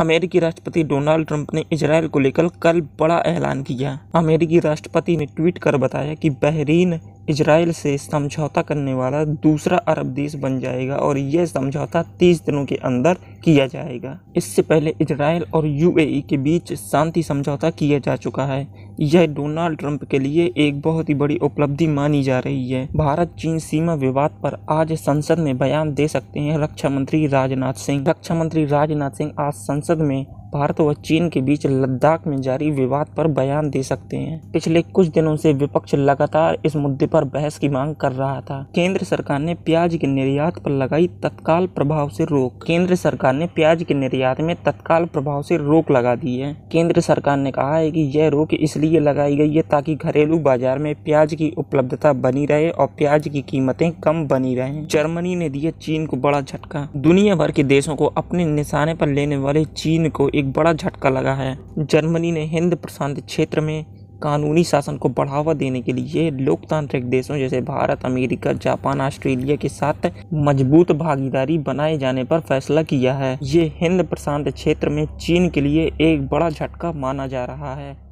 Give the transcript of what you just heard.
अमेरिकी राष्ट्रपति Donald Trump ने इसराइल को लेकर कल बड़ा ऐलान किया अमेरिकी राष्ट्रपति ने ट्वीट कर बताया कि बहरीन इसराइल से समझौता करने वाला दूसरा अरब देश बन जाएगा और यह समझौता 30 दिनों के अंदर किया जाएगा इससे पहले इजराइल और यूएई के बीच शांति समझौता किया जा चुका है यह डोनाल्ड ट्रंप के लिए एक बहुत ही बड़ी उपलब्धि मानी जा रही है भारत चीन सीमा विवाद पर आज संसद में बयान दे सकते हैं रक्षा मंत्री राजनाथ सिंह रक्षा मंत्री राजनाथ सिंह आज संसद में भारत व चीन के बीच लद्दाख में जारी विवाद पर बयान दे सकते हैं पिछले कुछ दिनों से विपक्ष लगातार इस मुद्दे पर बहस की मांग कर रहा था केंद्र सरकार ने प्याज के निर्यात पर लगाई तत्काल प्रभाव से रोक केंद्र सरकार ने प्याज के निर्यात में तत्काल प्रभाव से रोक लगा दी है केंद्र सरकार ने कहा है कि यह रोक इसलिए लगाई गई है ताकि घरेलू बाजार में प्याज की उपलब्धता बनी रहे और प्याज की कीमतें कम बनी रहे जर्मनी ने दिया चीन को बड़ा झटका दुनिया भर के देशों को अपने निशाने पर लेने वाले चीन को एक बड़ा झटका लगा है जर्मनी ने हिंद प्रशांत क्षेत्र में कानूनी शासन को बढ़ावा देने के लिए लोकतांत्रिक देशों जैसे भारत अमेरिका जापान ऑस्ट्रेलिया के साथ मजबूत भागीदारी बनाए जाने पर फैसला किया है ये हिंद प्रशांत क्षेत्र में चीन के लिए एक बड़ा झटका माना जा रहा है